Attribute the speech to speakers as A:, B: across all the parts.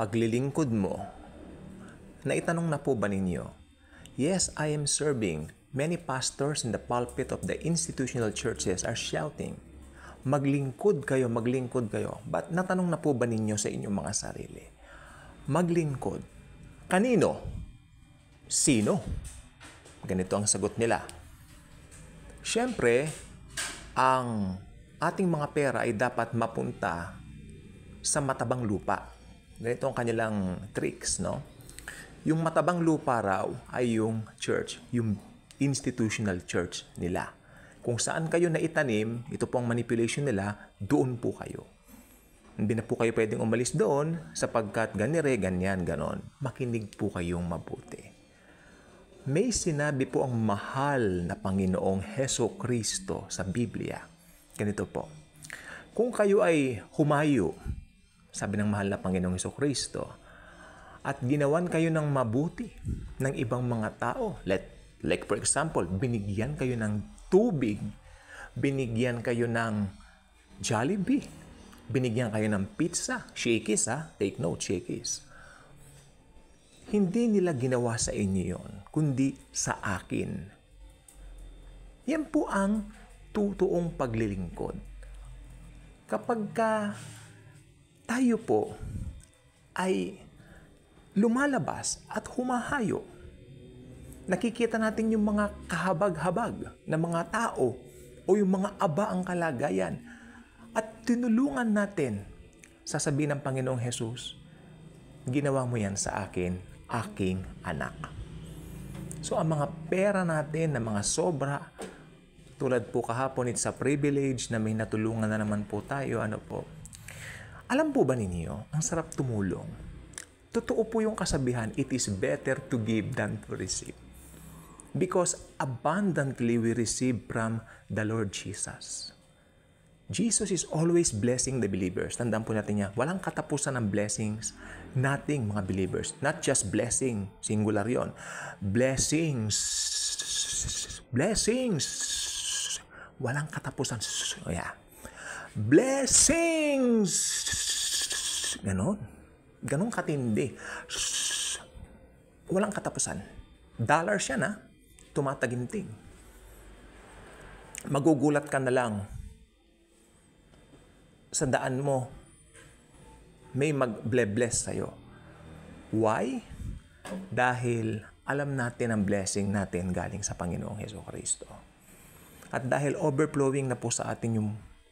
A: paglilingkod mo. Naitanong na po ba ninyo? Yes, I am serving. Many pastors in the pulpit of the institutional churches are shouting, maglingkod kayo, maglingkod kayo. But natanong na po ba ninyo sa inyong mga sarili? Maglingkod. Kanino? Sino? Ganito ang sagot nila. Siyempre, ang ating mga pera ay dapat mapunta sa matabang lupa. Ganito ang kanilang tricks, no? Yung matabang lupa raw ay yung church, yung institutional church nila. Kung saan kayo naitanim, ito po ang manipulation nila, doon po kayo. Hindi na po kayo pwedeng umalis doon sapagkat ganire, ganyan, ganon. Makinig po kayong mabuti may sinabi po ang mahal na Panginoong Heso Kristo sa Biblia. Ganito po. Kung kayo ay humayo sabi ng mahal na Panginoong Kristo, at ginawan kayo ng mabuti ng ibang mga tao. Let, like for example, binigyan kayo ng tubig, binigyan kayo ng Jollibee, binigyan kayo ng pizza, shakies ha, take note, shakies. Hindi nila ginawa sa inyo yon, kundi sa akin. Yan po ang totoong paglilingkod. Kapag ka tayo po ay lumalabas at humahayo. Nakikita natin yung mga kahabag-habag na mga tao o yung mga aba ang kalagayan at tinulungan natin sasabihin ng Panginoong Hesus, ginawa mo yan sa akin, aking anak. So ang mga pera natin na mga sobra, tulad po kahapon, it's sa privilege na may natulungan na naman po tayo, ano po, alam po ba ninyo, ang sarap tumulong. Totoo po yung kasabihan, it is better to give than to receive. Because abundantly we receive from the Lord Jesus. Jesus is always blessing the believers. Tandaan po natin niya, walang katapusan ng blessings nating mga believers. Not just blessing, singular yon. Blessings, blessings, walang katapusan. Oh yeah. Blessings! Ganon. Ganon katindi. Walang katapusan. Dollars yan ha. Tumataginting. Magugulat ka na lang sa daan mo may mag-bless sa'yo. Why? Dahil alam natin ang blessing natin galing sa Panginoong Heso Kristo. At dahil overflowing na po sa atin yung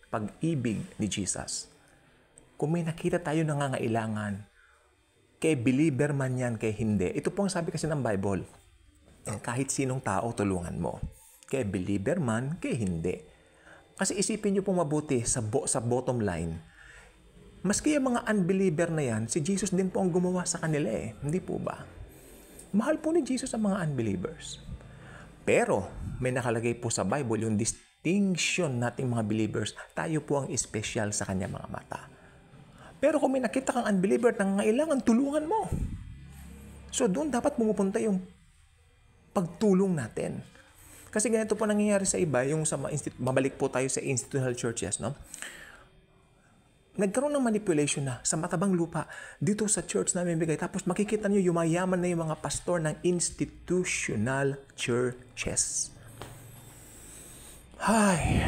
A: pag-ibig ni Jesus. Kung may nakita tayo nangangailangan, kay believer man yan, kay hindi. Ito po ang sabi kasi ng Bible. Kahit sinong tao, tulungan mo. Kay believer man, kay hindi. Kasi isipin niyo po mabuti sa, bo- sa bottom line, Maski yung mga unbeliever na yan, si Jesus din po ang gumawa sa kanila eh. Hindi po ba? Mahal po ni Jesus ang mga unbelievers. Pero, may nakalagay po sa Bible yung dis- distinction nating mga believers, tayo po ang special sa kanya mga mata. Pero kung may nakita kang unbeliever na nangailangan, tulungan mo. So doon dapat pumupunta yung pagtulong natin. Kasi ganito po nangyayari sa iba, yung sa mabalik po tayo sa institutional churches, no? Nagkaroon ng manipulation na sa matabang lupa dito sa church namin bigay. Tapos makikita niyo yumayaman na yung mga pastor ng institutional churches. Hay,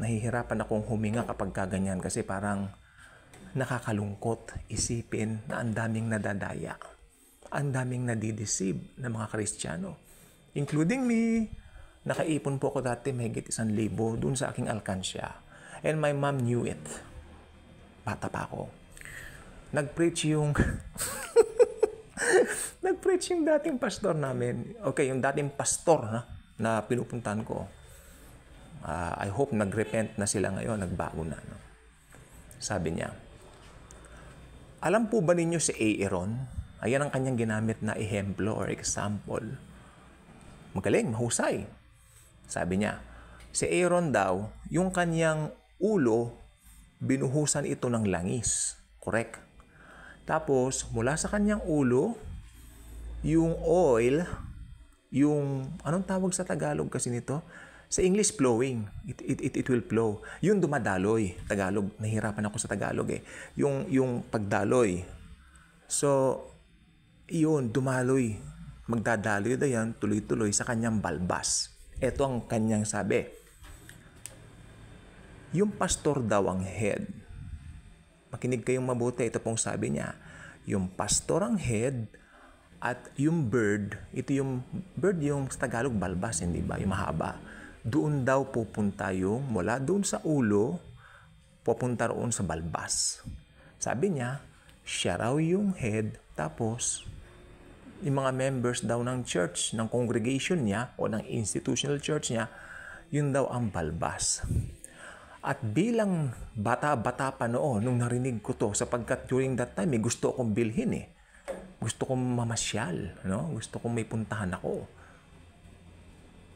A: nahihirapan akong huminga kapag kaganyan kasi parang nakakalungkot isipin na ang daming nadadaya, ang daming nadideceive ng mga Kristiyano, including me. Nakaipon po ako dati mahigit isang libo dun sa aking alkansya. And my mom knew it. Bata pa ako. Nag-preach yung... Nag-preach yung dating pastor namin. Okay, yung dating pastor na na pinupuntan ko, uh, I hope nagrepent na sila ngayon, nagbago na. No? Sabi niya, alam po ba ninyo si Aaron? Ayan ang kanyang ginamit na ehemplo or example. Magaling, mahusay. Sabi niya, si Aaron daw, yung kanyang ulo, binuhusan ito ng langis. Correct. Tapos, mula sa kanyang ulo, yung oil yung, anong tawag sa Tagalog kasi nito? Sa English, flowing. It, it, it, it will flow. Yung dumadaloy, Tagalog, nahirapan ako sa Tagalog eh. Yung, yung pagdaloy. So, yun, dumaloy. Magdadaloy da yan, tuloy-tuloy sa kanyang balbas. Ito ang kanyang sabi. Yung pastor daw ang head. Makinig kayong mabuti, ito pong sabi niya. Yung pastor ang head, at yung bird, ito yung bird yung sa Tagalog balbas, hindi ba? Yung mahaba. Doon daw pupunta yung mula doon sa ulo, pupunta roon sa balbas. Sabi niya, siya raw yung head, tapos yung mga members daw ng church, ng congregation niya o ng institutional church niya, yun daw ang balbas. At bilang bata-bata pa noon, nung narinig ko to, sapagkat during that time, may gusto akong bilhin eh. Gusto kong mamasyal, no? Gusto kong may puntahan ako.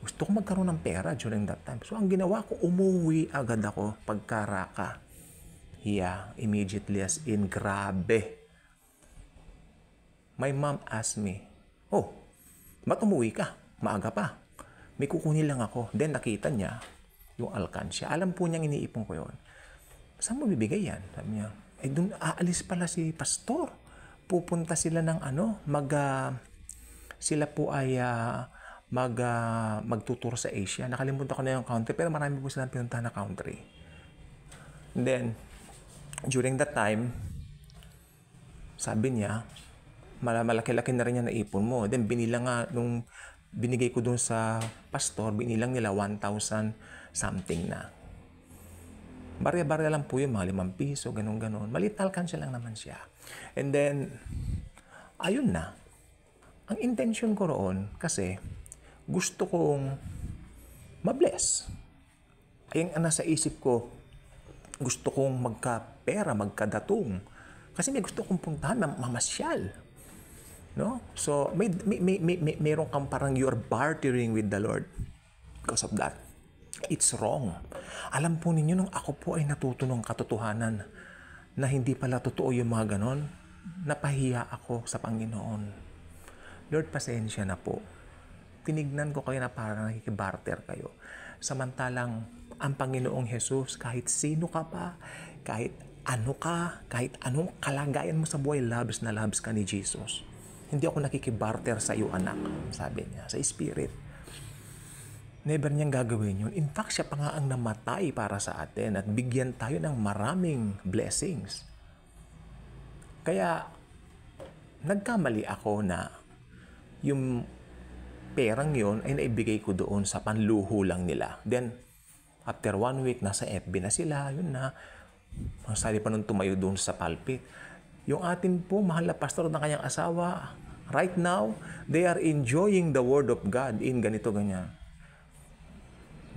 A: Gusto kong magkaroon ng pera during that time. So, ang ginawa ko, umuwi agad ako pagkaraka. Yeah, immediately as in, grabe. My mom asked me, Oh, ba't umuwi ka? Maaga pa. May kukunin lang ako. Then nakita niya yung alkansya. Alam po niyang iniipon ko yon. Saan mo bibigay yan? Sabi niya, eh doon aalis pala si pastor pupunta sila ng ano, mag uh, sila po ay uh, mag uh, ah, magtutur sa Asia. Nakalimutan ko na yung country pero marami po silang pinuntahan na country. And then during that time sabi niya malaki-laki na rin niya naipon mo. Then binilang nga nung binigay ko dun sa pastor, binilang nila 1,000 something na. Barya-barya lang po yun, mga limang piso, ganun-ganun. Malit alkansya lang naman siya. And then, ayun na. Ang intention ko roon, kasi gusto kong mabless. Ayun ang nasa isip ko, gusto kong magkapera, magkadatong. Kasi may gusto kong puntahan, mamasyal. No? So, may, may, may, may, may, meron kang parang you are bartering with the Lord because of that. It's wrong. Alam po ninyo nung ako po ay natuto ng katotohanan na hindi pala totoo yung mga ganon, napahiya ako sa Panginoon. Lord, pasensya na po. Tinignan ko kayo na parang nakikibarter kayo. Samantalang ang Panginoong Jesus, kahit sino ka pa, kahit ano ka, kahit anong kalagayan mo sa buhay, loves na loves ka ni Jesus. Hindi ako nakikibarter sa iyo, anak, sabi niya, sa Spirit never niyang gagawin yun. In fact, siya pa nga ang namatay para sa atin at bigyan tayo ng maraming blessings. Kaya, nagkamali ako na yung perang yon ay naibigay ko doon sa panluho lang nila. Then, after one week, nasa FB na sila, yun na. Ang sali pa nung tumayo doon sa pulpit. Yung atin po, mahal na pastor ng kanyang asawa, right now, they are enjoying the Word of God in ganito ganyan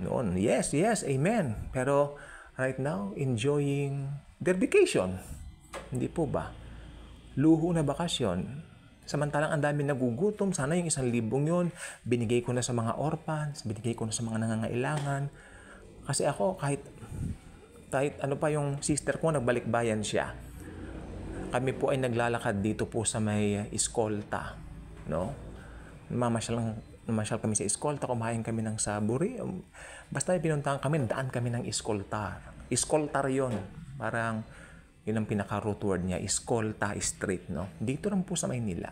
A: noon. Yes, yes, amen. Pero right now, enjoying their vacation. Hindi po ba? Luho na bakasyon. Samantalang ang dami nagugutom, sana yung isang libong yon binigay ko na sa mga orphans, binigay ko na sa mga nangangailangan. Kasi ako, kahit, kahit ano pa yung sister ko, nagbalikbayan siya. Kami po ay naglalakad dito po sa may iskolta. No? Namamasyal lang namasyal kami sa Eskolta, kumain kami ng saburi. Um, basta pinuntahan kami, daan kami ng Eskoltar. Eskoltar yon Parang yun ang pinaka-root word niya, Eskolta Street. No? Dito lang po sa Maynila.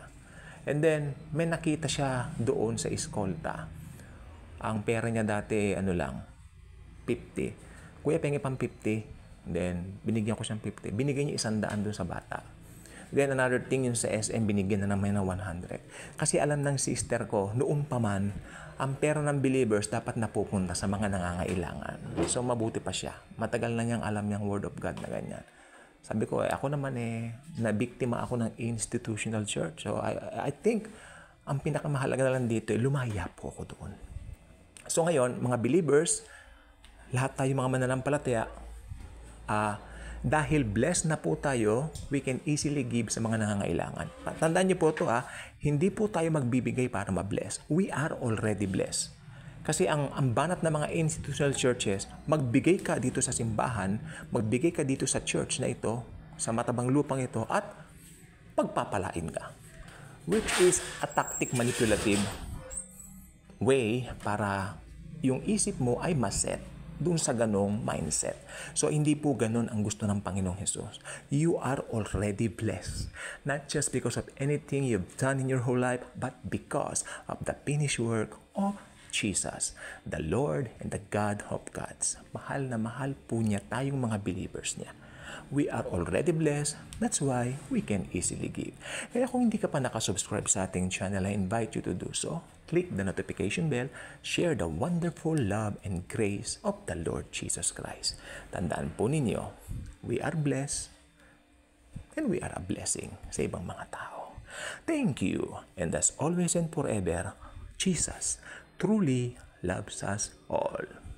A: And then, may nakita siya doon sa Eskolta. Ang pera niya dati, ano lang, 50. Kuya, pengi pang 50. Then, binigyan ko siyang 50. Binigyan niya isang daan doon sa bata Then another thing yung sa SM, binigyan na naman ng 100. Kasi alam ng sister ko, noon pa man, ang pera ng believers dapat napupunta sa mga nangangailangan. So mabuti pa siya. Matagal na niyang alam niyang word of God na ganyan. Sabi ko, eh, ako naman eh, nabiktima ako ng institutional church. So I, I think, ang pinakamahalaga na lang dito, eh, lumaya po ako doon. So ngayon, mga believers, lahat tayo mga mananampalataya, ah, uh, dahil blessed na po tayo, we can easily give sa mga nangangailangan. Tandaan niyo po to ah, hindi po tayo magbibigay para ma-bless. We are already blessed. Kasi ang, ang banat ng mga institutional churches, magbigay ka dito sa simbahan, magbigay ka dito sa church na ito, sa matabang lupang ito, at pagpapalain ka. Which is a tactic manipulative way para yung isip mo ay maset doon sa ganong mindset. So hindi po ganon ang gusto ng Panginoong Jesus. You are already blessed. Not just because of anything you've done in your whole life, but because of the finished work of Jesus, the Lord and the God of gods. Mahal na mahal po niya tayong mga believers niya. We are already blessed. That's why we can easily give. Kaya kung hindi ka pa nakasubscribe sa ating channel, I invite you to do so click the notification bell, share the wonderful love and grace of the Lord Jesus Christ. Tandaan po ninyo, we are blessed and we are a blessing sa ibang mga tao. Thank you, and as always and forever, Jesus truly loves us all.